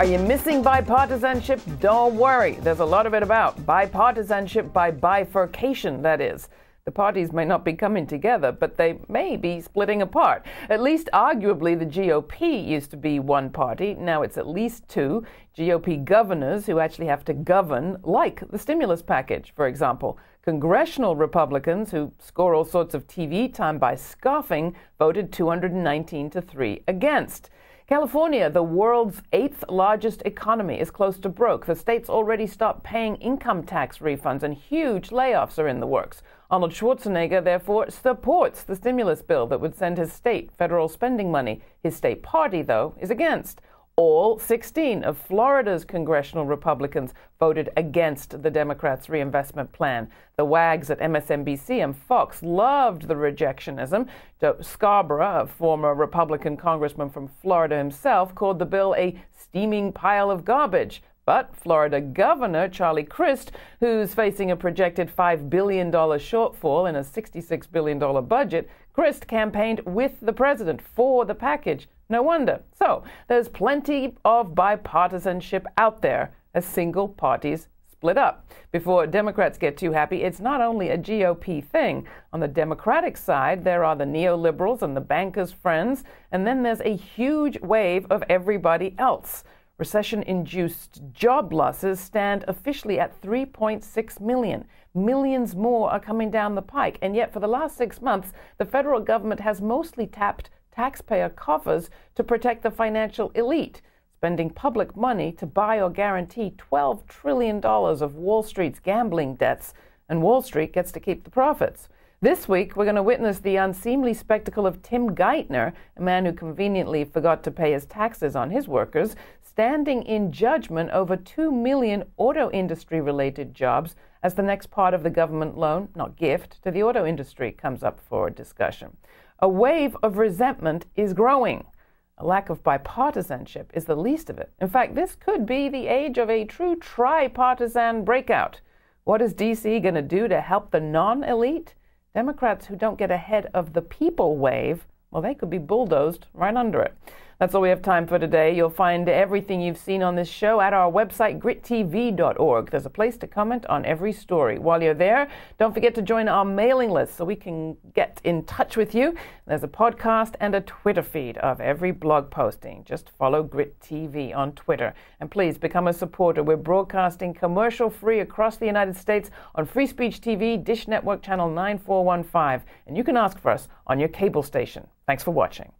Are you missing bipartisanship? Don't worry, there's a lot of it about. Bipartisanship by bifurcation, that is. The parties may not be coming together, but they may be splitting apart. At least, arguably, the GOP used to be one party. Now it's at least two GOP governors who actually have to govern, like the stimulus package, for example. Congressional Republicans, who score all sorts of TV time by scoffing, voted 219 to 3 against. California, the world's eighth largest economy, is close to broke. The state's already stopped paying income tax refunds, and huge layoffs are in the works. Arnold Schwarzenegger, therefore, supports the stimulus bill that would send his state federal spending money. His state party, though, is against. All 16 of Florida's congressional Republicans voted against the Democrats' reinvestment plan. The wags at MSNBC and Fox loved the rejectionism. Scarborough, a former Republican congressman from Florida himself, called the bill a steaming pile of garbage. But Florida Governor Charlie Crist, who's facing a projected $5 billion shortfall in a $66 billion budget, Crist campaigned with the president for the package. No wonder. So, there's plenty of bipartisanship out there as single parties split up. Before Democrats get too happy, it's not only a GOP thing. On the Democratic side, there are the neoliberals and the bankers' friends, and then there's a huge wave of everybody else. Recession induced job losses stand officially at 3.6 million. Millions more are coming down the pike, and yet for the last six months, the federal government has mostly tapped taxpayer coffers to protect the financial elite, spending public money to buy or guarantee $12 trillion of Wall Street's gambling debts, and Wall Street gets to keep the profits. This week, we're going to witness the unseemly spectacle of Tim Geithner, a man who conveniently forgot to pay his taxes on his workers, standing in judgment over 2 million auto industry related jobs as the next part of the government loan, not gift, to the auto industry comes up for discussion. A wave of resentment is growing. A lack of bipartisanship is the least of it. In fact, this could be the age of a true tripartisan breakout. What is D.C. going to do to help the non elite? Democrats who don't get ahead of the people wave, well, they could be bulldozed right under it. That's all we have time for today. You'll find everything you've seen on this show at our website, grittv.org. There's a place to comment on every story. While you're there, don't forget to join our mailing list so we can get in touch with you. There's a podcast and a Twitter feed of every blog posting. Just follow Grit TV on Twitter. And please become a supporter. We're broadcasting commercial free across the United States on Free Speech TV, Dish Network Channel 9415. And you can ask for us on your cable station. Thanks for watching.